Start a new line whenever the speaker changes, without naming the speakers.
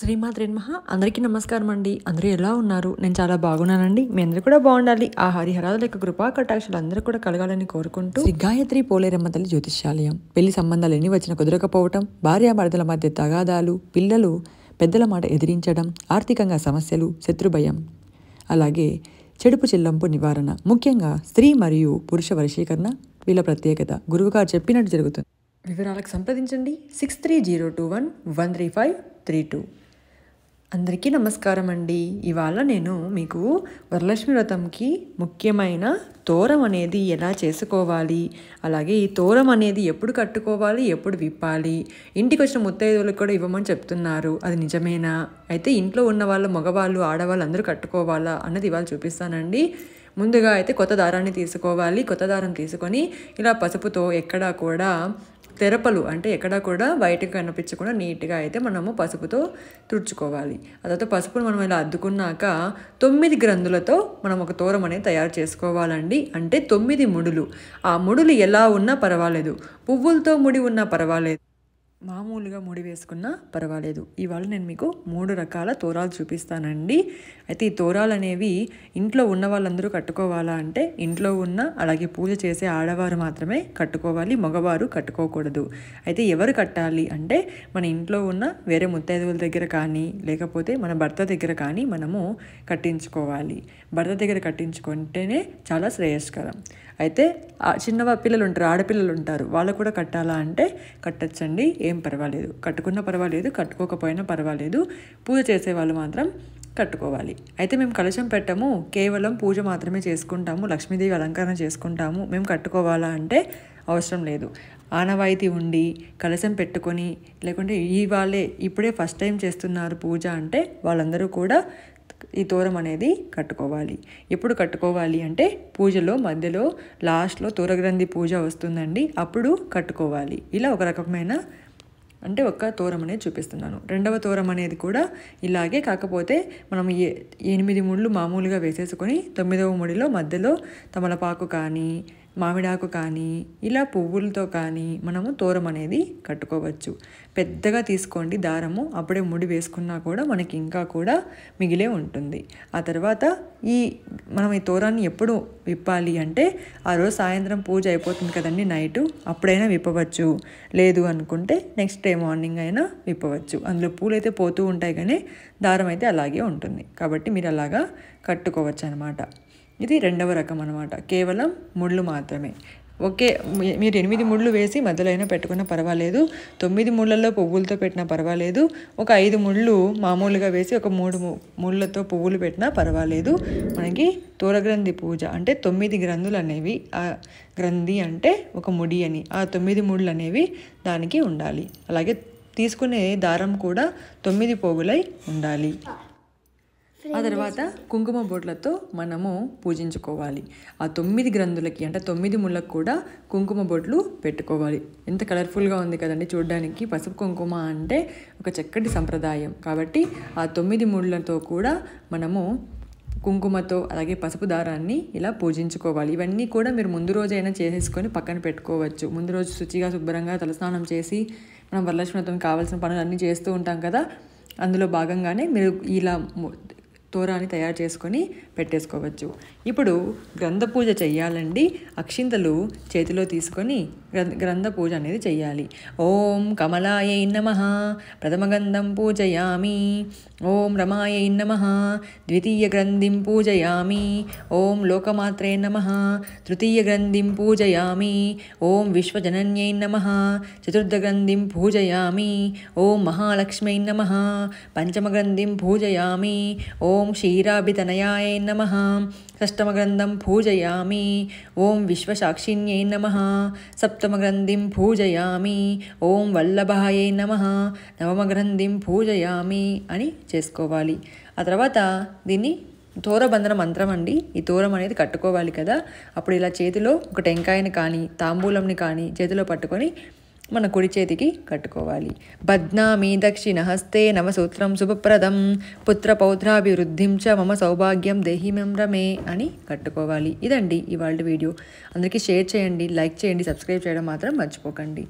శ్రీమాత్రి రేణమహ అందరికీ నమస్కారం అండి అందరూ ఎలా ఉన్నారు నేను చాలా బాగున్నానండి మీ అందరూ కూడా బాగుండాలి ఆ హరిహరాల యొక్క కృపా కటాక్షలు అందరూ కూడా కలగాలని కోరుకుంటూ గాయత్రి పోలేరమ్మ తల్లి జ్యోతిష్యాలయం పెళ్లి సంబంధాలు ఎన్ని వచ్చినా కుదరకపోవటం భార్యాభర్తల మధ్య తగాదాలు పిల్లలు పెద్దల మాట ఎదిరించడం ఆర్థికంగా సమస్యలు శత్రుభయం అలాగే చెడుపు చెల్లంపు నివారణ ముఖ్యంగా స్త్రీ మరియు పురుష వరిశీకరణ వీళ్ళ ప్రత్యేకత గురువుగారు చెప్పినట్టు జరుగుతుంది వివరాలకు సంప్రదించండి six three zero two one one three five three two అందరికీ నమస్కారం అండి ఇవాళ నేను మీకు వరలక్ష్మి వ్రతంకి ముఖ్యమైన తోరం అనేది ఎలా చేసుకోవాలి అలాగే ఈ తోరం అనేది ఎప్పుడు కట్టుకోవాలి ఎప్పుడు విప్పాలి ఇంటికి వచ్చిన ముత్తైదువులకు కూడా ఇవ్వమని చెప్తున్నారు అది నిజమేనా అయితే ఇంట్లో ఉన్న వాళ్ళు మగవాళ్ళు ఆడవాళ్ళు అందరూ కట్టుకోవాలా అన్నది ఇవాళ చూపిస్తానండి ముందుగా అయితే కొత్త దారాన్ని తీసుకోవాలి కొత్త దారం తీసుకొని ఇలా పసుపుతో ఎక్కడా కూడా తెరపలు అంటే ఎక్కడ కూడా బయటకు కనిపించకుండా నీట్గా అయితే మనము పసుపుతో తుడుచుకోవాలి ఆ తర్వాత పసుపును మనం ఇలా అద్దుకున్నాక తొమ్మిది గ్రంథులతో మనం ఒక తోరం అనేది తయారు చేసుకోవాలండి అంటే తొమ్మిది ముడులు ఆ ముడులు ఎలా ఉన్నా పర్వాలేదు పువ్వులతో ముడి ఉన్నా పర్వాలేదు మామూలుగా ముడి వేసుకున్నా పర్వాలేదు ఇవాళ నేను మీకు మూడు రకాల తోరాలు చూపిస్తానండి అయితే ఈ తోరాలు అనేవి ఇంట్లో ఉన్న వాళ్ళందరూ కట్టుకోవాలా అంటే ఇంట్లో ఉన్న అలాగే పూజ చేసే ఆడవారు మాత్రమే కట్టుకోవాలి మగవారు కట్టుకోకూడదు అయితే ఎవరు కట్టాలి అంటే మన ఇంట్లో ఉన్న వేరే ముత్తైదువుల దగ్గర కానీ లేకపోతే మన భర్త దగ్గర కానీ మనము కట్టించుకోవాలి భర్త దగ్గర కట్టించుకుంటేనే చాలా శ్రేయస్కరం అయితే చిన్న పిల్లలు ఉంటారు ఆడపిల్లలు ఉంటారు వాళ్ళు కూడా కట్టాలా అంటే కట్టచ్చండి ఏం పర్వాలేదు కట్టుకున్నా పర్వాలేదు కట్టుకోకపోయినా పర్వాలేదు పూజ చేసే వాళ్ళు మాత్రం కట్టుకోవాలి అయితే మేము కలశం పెట్టము కేవలం పూజ మాత్రమే చేసుకుంటాము లక్ష్మీదేవి అలంకరణ చేసుకుంటాము మేము కట్టుకోవాలా అంటే అవసరం లేదు ఆనవాయితీ ఉండి కలశం పెట్టుకొని లేకుంటే ఇవాళే ఇప్పుడే ఫస్ట్ టైం చేస్తున్నారు పూజ అంటే వాళ్ళందరూ కూడా ఈ తోరం అనేది కట్టుకోవాలి ఎప్పుడు కట్టుకోవాలి అంటే పూజలో మధ్యలో లాస్ట్లో తోరగ్రంథి పూజ వస్తుందండి అప్పుడు కట్టుకోవాలి ఇలా ఒక రకమైన అంటే ఒక తోరం అనేది చూపిస్తున్నాను రెండవ తోరం అనేది కూడా ఇలాగే కాకపోతే మనం ఏ ఎనిమిది ముళ్ళు మామూలుగా వేసేసుకొని తొమ్మిదవ ముడిలో మధ్యలో తమలపాకు కానీ మామిడాకు కానీ ఇలా పువ్వులతో కానీ మనము తోరం అనేది కట్టుకోవచ్చు పెద్దగా తీసుకోండి దారము అప్పుడే ముడి వేసుకున్నా కూడా మనకి ఇంకా కూడా మిగిలే ఉంటుంది ఆ తర్వాత ఈ మనం ఈ తోరాన్ని ఎప్పుడు విప్పాలి అంటే ఆ రోజు సాయంత్రం పూజ అయిపోతుంది కదండి నైటు అప్పుడైనా విప్పవచ్చు లేదు అనుకుంటే నెక్స్ట్ డే మార్నింగ్ అయినా విప్పవచ్చు అందులో పూలు అయితే పోతూ ఉంటాయి కానీ దారం అయితే అలాగే ఉంటుంది కాబట్టి మీరు అలాగా కట్టుకోవచ్చు అనమాట ఇది రెండవ రకం అనమాట కేవలం ముళ్ళు మాత్రమే ఓకే మీరు ఎనిమిది ముళ్ళు వేసి మధ్యలో అయినా పెట్టుకున్నా పర్వాలేదు తొమ్మిది ముళ్ళల్లో పువ్వులతో పెట్టినా పర్వాలేదు ఒక ఐదు ముళ్ళు మామూలుగా వేసి ఒక మూడు ముళ్ళతో పువ్వులు పెట్టినా పర్వాలేదు మనకి తోరగ్రంథి పూజ అంటే తొమ్మిది గ్రంథులు అనేవి ఆ గ్రంథి అంటే ఒక ముడి అని ఆ తొమ్మిది ముళ్ళు అనేవి దానికి ఉండాలి అలాగే తీసుకునే దారం కూడా తొమ్మిది పోగులై ఉండాలి ఆ తర్వాత కుంకుమ బొట్లతో మనము పూజించుకోవాలి ఆ తొమ్మిది గ్రంథులకి అంటే తొమ్మిది ముళ్ళకు కూడా కుంకుమ బొట్లు పెట్టుకోవాలి ఎంత కలర్ఫుల్గా ఉంది కదండి చూడడానికి పసుపు కుంకుమ అంటే ఒక చక్కటి సంప్రదాయం కాబట్టి ఆ తొమ్మిది ముళ్ళతో కూడా మనము కుంకుమతో అలాగే పసుపు దారాన్ని ఇలా పూజించుకోవాలి ఇవన్నీ కూడా మీరు ముందు రోజైనా చేసేసుకొని పక్కన పెట్టుకోవచ్చు ముందు రోజు శుచిగా శుభ్రంగా తలస్నానం చేసి మనం వరలక్ష్మితో కావాల్సిన పనులు అన్నీ చేస్తూ ఉంటాం కదా అందులో భాగంగానే మీరు ఇలా తోరాన్ని తయారు చేసుకొని పెట్టేసుకోవచ్చు ఇప్పుడు గ్రంథ పూజ చేయాలండి అక్షింతలు చేతిలో తీసుకొని గ్రంథ పూజ అనేది చేయాలి ఓం కమలాయ నమ ప్రథమగంధం పూజయామి ఓం రమాయ నమ ద్వితీయ గ్రంథిం పూజయామి ఓం లోకమాత్రే నమ తృతీయ గ్రంథిం పూజయామి ఓం విశ్వజనన్యై నమ చతుర్థ గ్రంథిం పూజయామి ఓం మహాలక్ష్మై నమ పంచమగ్రంథిం పూజయామి ఓం ఓం క్షీరాభితనయాయ నమ షష్టమగ్రంథం పూజయామి ఓం విశ్వసాక్షిణ్యై నమ సప్తమగ్రంథిం పూజయామి ఓం వల్లభాయ నమ నవమగ్రంథిం పూజయామి అని చేసుకోవాలి ఆ తర్వాత దీన్ని తోరబంధన మంత్రం అండి ఈ తోరం అనేది కట్టుకోవాలి కదా అప్పుడు ఇలా చేతిలో ఒక టెంకాయని కానీ తాంబూలంని కానీ చేతిలో పట్టుకొని మన కుడి చేతికి కట్టుకోవాలి బద్నామీ దక్షిణ హస్తే నవసూత్రం శుభప్రదం పుత్ర పౌత్రాభివృద్ధిం చ మమ సౌభాగ్యం దేహి అని కట్టుకోవాలి ఇదండి ఇవాళ వీడియో అందరికీ షేర్ చేయండి లైక్ చేయండి సబ్స్క్రైబ్ చేయడం మాత్రం మర్చిపోకండి